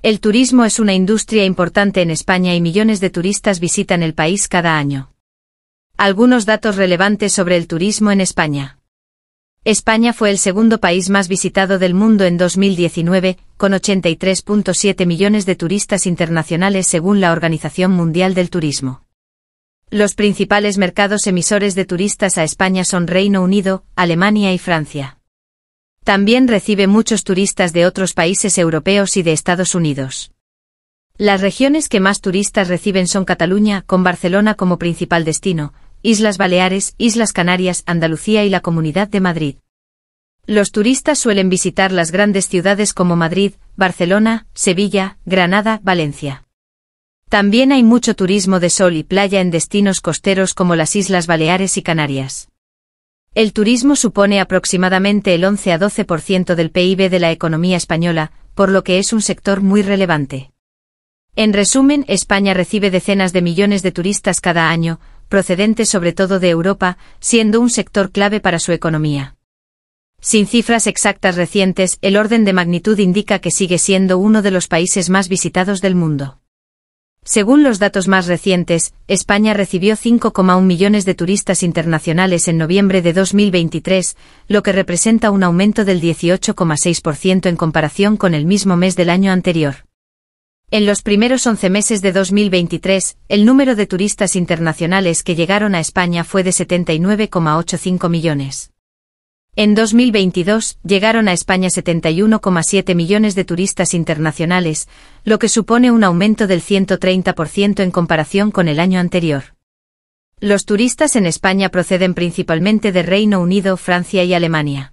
El turismo es una industria importante en España y millones de turistas visitan el país cada año. Algunos datos relevantes sobre el turismo en España. España fue el segundo país más visitado del mundo en 2019, con 83.7 millones de turistas internacionales según la Organización Mundial del Turismo. Los principales mercados emisores de turistas a España son Reino Unido, Alemania y Francia. También recibe muchos turistas de otros países europeos y de Estados Unidos. Las regiones que más turistas reciben son Cataluña, con Barcelona como principal destino, Islas Baleares, Islas Canarias, Andalucía y la Comunidad de Madrid. Los turistas suelen visitar las grandes ciudades como Madrid, Barcelona, Sevilla, Granada, Valencia. También hay mucho turismo de sol y playa en destinos costeros como las Islas Baleares y Canarias. El turismo supone aproximadamente el 11 a 12% del PIB de la economía española, por lo que es un sector muy relevante. En resumen, España recibe decenas de millones de turistas cada año, procedentes sobre todo de Europa, siendo un sector clave para su economía. Sin cifras exactas recientes, el orden de magnitud indica que sigue siendo uno de los países más visitados del mundo. Según los datos más recientes, España recibió 5,1 millones de turistas internacionales en noviembre de 2023, lo que representa un aumento del 18,6% en comparación con el mismo mes del año anterior. En los primeros 11 meses de 2023, el número de turistas internacionales que llegaron a España fue de 79,85 millones. En 2022, llegaron a España 71,7 millones de turistas internacionales, lo que supone un aumento del 130% en comparación con el año anterior. Los turistas en España proceden principalmente de Reino Unido, Francia y Alemania.